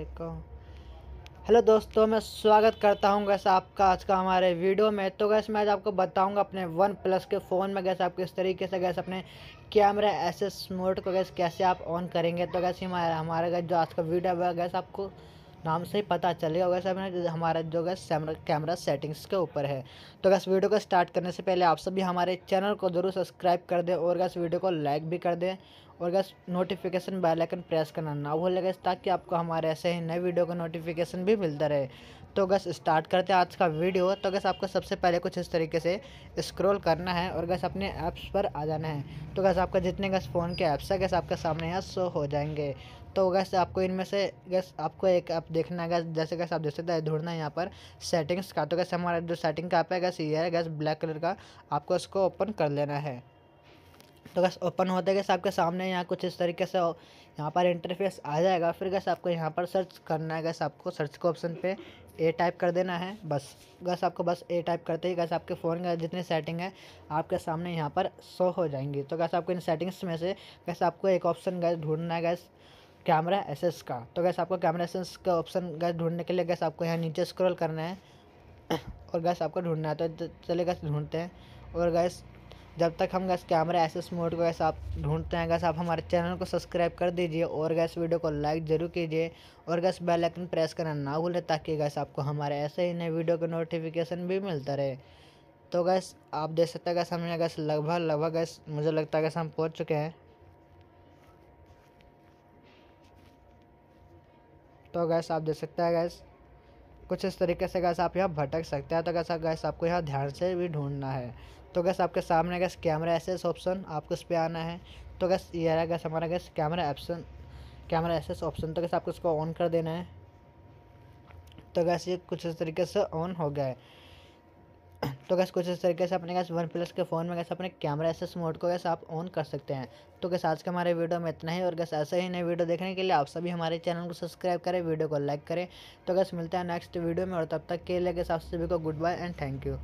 वालेकुम हेलो दोस्तों मैं स्वागत करता हूं गैस आपका आज का हमारे वीडियो में तो गैस मैं आज आपको बताऊंगा अपने वन प्लस के फ़ोन में गैस आप किस तरीके से गैस अपने कैमरा ऐसे मोड को गैस कैसे आप ऑन करेंगे तो गैस हमारे हमारे गैस जो आज का वीडियो है गैस आपको नाम से ही पता चलेगा वैसे अपने हमारा जो गैस कैमरा सेटिंग्स के ऊपर है तो गैस वीडियो को स्टार्ट करने से पहले आप सभी हमारे चैनल को ज़रूर सब्सक्राइब कर दें और गैस वीडियो को लाइक भी कर दें और guys notification bell icon press करना ना भूलें गैस ताकि आपको हमारे ऐसे ही नए वीडियो का नोटिफिकेशन भी मिलता रहे तो गैस स्टार्ट करते हैं आज का वीडियो तो गैस आपको सबसे पहले कुछ इस तरीके से स्क्रॉल करना है और गैस अपने ऐप्स पर आ जाना है तो गैस आपका जितने गैस फ़ोन के ऐप्स है गैस आपके सामने यहाँ शो हो जाएंगे तो गैस आपको इनमें से गैस आपको एक ऐप देखना है गैस जैसे गैस आप देख सकते हैं ढूंढना है यहाँ पर सेटिंग्स का तो गैस हमारा जो सेटिंग का ऐप है गैस ये है गैस ब्लैक कलर का आपको इसको ओपन कर लेना है तो गैस ओपन होते गैस आपके सामने यहाँ कुछ इस तरीके से यहाँ पर इंटरफेस आ जाएगा फिर गैस आपको यहाँ पर सर्च करना है गैस आपको सर्च के ऑप्शन पे ए टाइप कर देना है बस गैस आपको बस ए टाइप करते ही गैस आपके फ़ोन का जितनी सेटिंग है आपके सामने यहाँ पर शो हो जाएंगी तो गैस आपको इन सेटिंग्स में से गैस आपको एक ऑप्शन गैस ढूंढना है गैस कैमरा एसेस का तो गैस आपको कैमरा एसेस का ऑप्शन गैस ढूंढने के लिए गैस आपको यहाँ नीचे स्क्रोल करना है और गैस आपको ढूंढना है तो चले गैस ढूंढते हैं और गैस जब तक हम गैस कैमरा एस स्मोट मोड को गैस आप ढूंढते हैं गैस आप हमारे चैनल को सब्सक्राइब कर दीजिए और गैस वीडियो को लाइक ज़रूर कीजिए और गैस बेल आइकन प्रेस करना ना भूलें ताकि गैस आपको हमारे ऐसे ही नए वीडियो का नोटिफिकेशन भी मिलता रहे तो गैस आप देख सकते हैं गैस हमने गैस लगभग लगभग गैस मुझे लगता है गैस हम पहुँच चुके हैं तो गैस आप देख सकते हैं गैस कुछ इस तरीके से गैस आप यहाँ भटक सकते हैं तो गैस गैस आपको यहाँ ध्यान से भी ढूंढना है तो गैस आपके सामने गैस कैमरा एसेस ऑप्शन आपको इस पर आना है तो गैस ये रहा गैस हमारा guys camera option camera access option तो गैस आपको इसको ऑन कर देना है तो गैस ये कुछ इस तरीके से ऑन हो गया है तो गैस कुछ इस तरीके से अपने गैस वन प्लस के फ़ोन में गैस अपने कैमरा एसेस मोड को गैस आप ऑन कर सकते हैं तो गैस आज के हमारे वीडियो में इतना ही और गैस ऐसे ही नए वीडियो देखने के लिए आप सभी हमारे चैनल को सब्सक्राइब करें वीडियो को लाइक करें तो गैस मिलता है नेक्स्ट वीडियो में और तब तक के लिए गैस आप सभी को good bye and thank you